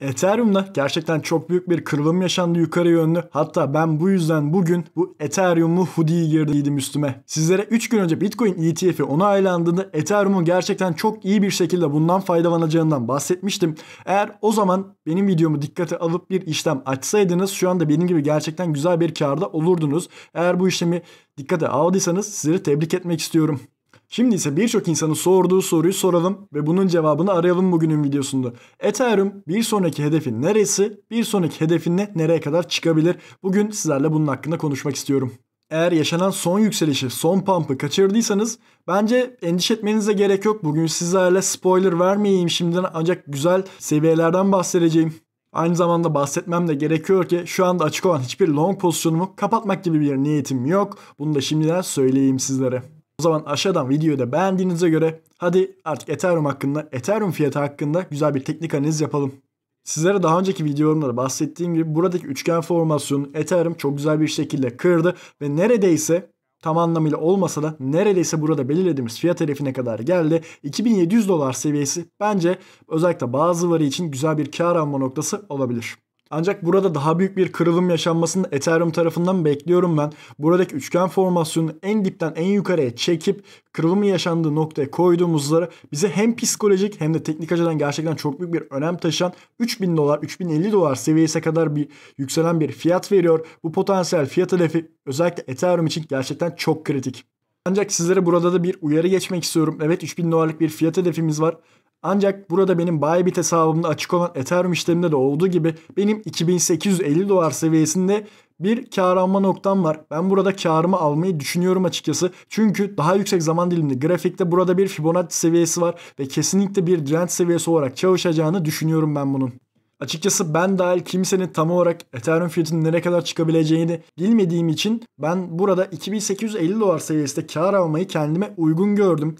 Ethereum'da gerçekten çok büyük bir kırılım yaşandı yukarı yönlü. Hatta ben bu yüzden bugün bu Ethereum'lu hoodie'yi girdiydim üstüme. Sizlere 3 gün önce Bitcoin ETF'i onaylandığında Ethereum'un gerçekten çok iyi bir şekilde bundan faydalanacağından bahsetmiştim. Eğer o zaman benim videomu dikkate alıp bir işlem açsaydınız şu anda benim gibi gerçekten güzel bir karda olurdunuz. Eğer bu işlemi dikkate aldıysanız sizleri tebrik etmek istiyorum. Şimdi ise birçok insanın sorduğu soruyu soralım ve bunun cevabını arayalım bugünün videosunda. Ethereum bir sonraki hedefin neresi, bir sonraki hedefinle nereye kadar çıkabilir? Bugün sizlerle bunun hakkında konuşmak istiyorum. Eğer yaşanan son yükselişi, son pump'ı kaçırdıysanız bence endişe etmenize gerek yok. Bugün sizlerle spoiler vermeyeyim şimdiden ancak güzel seviyelerden bahsedeceğim. Aynı zamanda bahsetmem de gerekiyor ki şu anda açık olan hiçbir long pozisyonumu kapatmak gibi bir niyetim yok. Bunu da şimdiden söyleyeyim sizlere. O zaman aşağıdan videoyu da beğendiğinize göre hadi artık Ethereum hakkında, Ethereum fiyatı hakkında güzel bir teknik analiz yapalım. Sizlere daha önceki videolarımda da bahsettiğim gibi buradaki üçgen formasyonu Ethereum çok güzel bir şekilde kırdı ve neredeyse tam anlamıyla olmasa da neredeyse burada belirlediğimiz fiyat hedefine kadar geldi. 2700 dolar seviyesi bence özellikle bazıları için güzel bir kar alma noktası olabilir. Ancak burada daha büyük bir kırılım yaşanmasını Ethereum tarafından bekliyorum ben. Buradaki üçgen formasyonunu en dipten en yukarıya çekip kırılımın yaşandığı noktaya koyduğumuzda bize hem psikolojik hem de teknik açıdan gerçekten çok büyük bir önem taşıyan 3000 dolar, 3050 dolar seviyesine kadar bir yükselen bir fiyat veriyor. Bu potansiyel fiyat hedefi özellikle Ethereum için gerçekten çok kritik. Ancak sizlere burada da bir uyarı geçmek istiyorum. Evet 3000 dolarlık bir fiyat hedefimiz var. Ancak burada benim Bybit hesabımda açık olan Ethereum işleminde de olduğu gibi benim 2850 dolar seviyesinde bir kar alma noktam var. Ben burada karımı almayı düşünüyorum açıkçası. Çünkü daha yüksek zaman diliminde grafikte burada bir Fibonacci seviyesi var ve kesinlikle bir direnç seviyesi olarak çalışacağını düşünüyorum ben bunun. Açıkçası ben dahil kimsenin tam olarak Ethereum fiyatının nereye kadar çıkabileceğini bilmediğim için ben burada 2850 dolar seviyesinde kar almayı kendime uygun gördüm.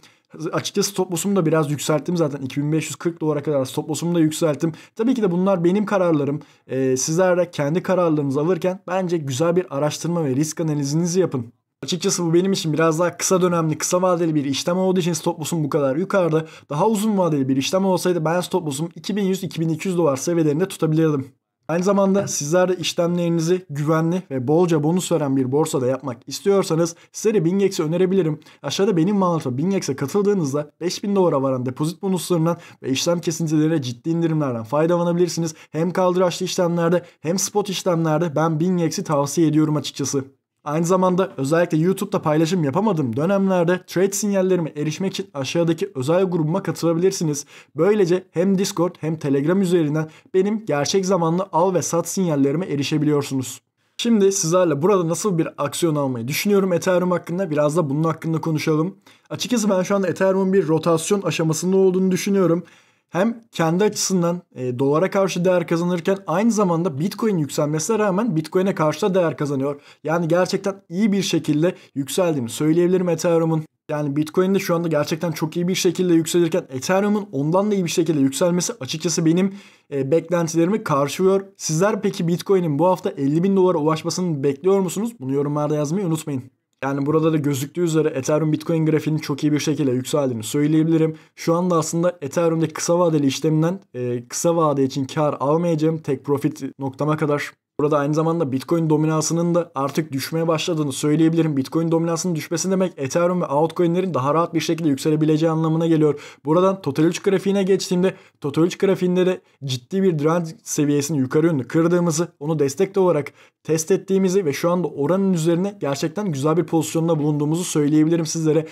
Açıkçası stop loss'umu da biraz yükselttim zaten. 2540 dolara kadar stop loss'umu da yükselttim. Tabii ki de bunlar benim kararlarım. Ee, sizler de kendi kararlarınızı alırken bence güzel bir araştırma ve risk analizinizi yapın. Açıkçası bu benim için biraz daha kısa dönemli, kısa vadeli bir işlem olduğu için stop loss'um bu kadar yukarıda. Daha uzun vadeli bir işlem olsaydı ben stop loss'um 2100-2200 dolar seviyelerinde tutabilirdim. Aynı zamanda sizler de işlemlerinizi güvenli ve bolca bonus veren bir borsada yapmak istiyorsanız size de BingEx'i önerebilirim. Aşağıda benim mağazada BingEx'e katıldığınızda 5000 dolara varan depozit bonuslarından ve işlem kesintilerine ciddi indirimlerden faydalanabilirsiniz. Hem kaldıraçlı işlemlerde hem spot işlemlerde ben BingEx'i tavsiye ediyorum açıkçası. Aynı zamanda özellikle YouTube'da paylaşım yapamadığım dönemlerde trade sinyallerime erişmek için aşağıdaki özel grubuma katılabilirsiniz. Böylece hem Discord hem Telegram üzerinden benim gerçek zamanlı al ve sat sinyallerime erişebiliyorsunuz. Şimdi sizlerle burada nasıl bir aksiyon almayı düşünüyorum Ethereum hakkında biraz da bunun hakkında konuşalım. Açıkçası ben şu anda Ethereum'un bir rotasyon aşamasında olduğunu düşünüyorum hem kendi açısından e, dolara karşı değer kazanırken aynı zamanda Bitcoin yükselmesine rağmen Bitcoin'e karşı da değer kazanıyor. Yani gerçekten iyi bir şekilde yükseldiğini söyleyebilirim Ethereum'un. Yani Bitcoin de şu anda gerçekten çok iyi bir şekilde yükselirken Ethereum'un ondan da iyi bir şekilde yükselmesi açıkçası benim e, beklentilerimi karşılıyor. Sizler peki Bitcoin'in bu hafta 50 bin dolara ulaşmasını bekliyor musunuz? Bunu yorumlarda yazmayı unutmayın. Yani burada da gözüktüğü üzere Ethereum Bitcoin grafiğinin çok iyi bir şekilde yükseldiğini söyleyebilirim. Şu anda aslında Ethereum'daki kısa vadeli işlemden e, kısa vade için kar almayacağım. Tek profit noktama kadar Burada aynı zamanda Bitcoin dominansının da artık düşmeye başladığını söyleyebilirim. Bitcoin dominansının düşmesi demek Ethereum ve altcoin'lerin daha rahat bir şekilde yükselebileceği anlamına geliyor. Buradan Total 3 grafiğine geçtiğimde Total 3 grafiğinde de ciddi bir direnç seviyesini yukarı yönlü kırdığımızı, onu destek olarak test ettiğimizi ve şu anda oranın üzerine gerçekten güzel bir pozisyonda bulunduğumuzu söyleyebilirim sizlere.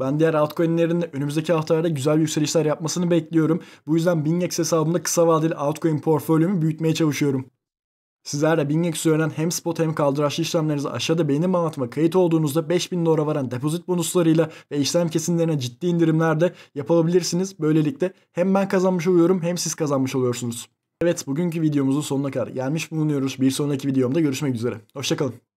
Ben diğer altcoin'lerin de önümüzdeki haftalarda güzel yükselişler yapmasını bekliyorum. Bu yüzden Bingex hesabımda kısa vadeli altcoin portföyümü büyütmeye çalışıyorum. Sizlerle de söylenen hem spot hem kaldıraçlı işlemlerinizi aşağıda benim anlatma kayıt olduğunuzda 5000 dolara varan depozit bonuslarıyla ve işlem kesimlerine ciddi indirimler de yapabilirsiniz. Böylelikle hem ben kazanmış oluyorum hem siz kazanmış oluyorsunuz. Evet bugünkü videomuzun sonuna kadar gelmiş bulunuyoruz. Bir sonraki videomda görüşmek üzere. Hoşçakalın.